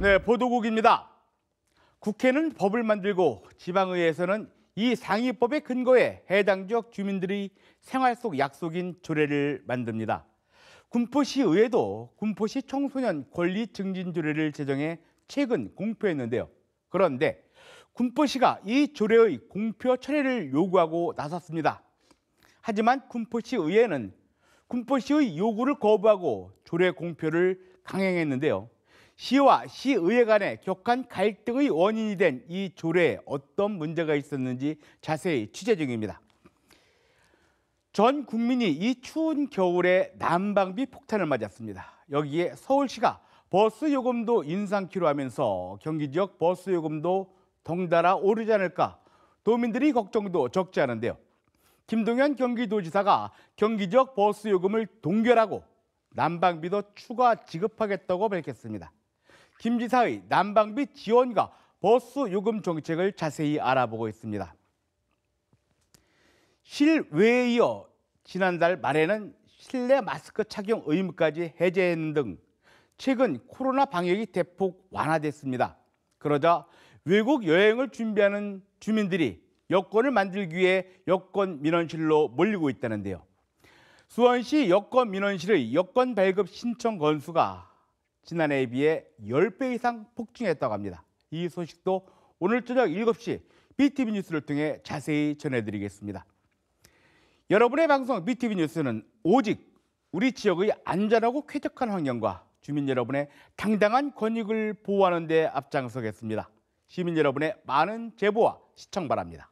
네, 보도국입니다. 국회는 법을 만들고 지방의회에서는 이 상위법의 근거에 해당 지역 주민들이 생활 속 약속인 조례를 만듭니다. 군포시의회도 군포시 청소년 권리 증진 조례를 제정해 최근 공표했는데요. 그런데 군포시가 이 조례의 공표 철회를 요구하고 나섰습니다. 하지만 군포시의회는 군포시의 요구를 거부하고 조례 공표를 강행했는데요. 시와 시의회 간의 격한 갈등의 원인이 된 이 조례에 어떤 문제가 있었는지 자세히 취재 중입니다. 전 국민이 이 추운 겨울에 난방비 폭탄을 맞았습니다. 여기에 서울시가 버스 요금도 인상키로 하면서 경기 지역 버스 요금도 덩달아 오르지 않을까 도민들이 걱정도 적지 않은데요. 김동현 경기도지사가 경기 지역 버스 요금을 동결하고 난방비도 추가 지급하겠다고 밝혔습니다. 김 지사의 난방비 지원과 버스 요금 정책을 자세히 알아보고 있습니다. 실외에 이어 지난달 말에는 실내 마스크 착용 의무까지 해제했는 등 최근 코로나 방역이 대폭 완화됐습니다. 그러자 외국 여행을 준비하는 주민들이 여권을 만들기 위해 여권 민원실로 몰리고 있다는데요. 수원시 여권 민원실의 여권 발급 신청 건수가 지난해에 비해 10배 이상 폭증했다고 합니다. 이 소식도 오늘 저녁 7시 BTV 뉴스를 통해 자세히 전해드리겠습니다. 여러분의 방송 BTV 뉴스는 오직 우리 지역의 안전하고 쾌적한 환경과 주민 여러분의 당당한 권익을 보호하는 데 앞장서겠습니다. 시민 여러분의 많은 제보와 시청 바랍니다.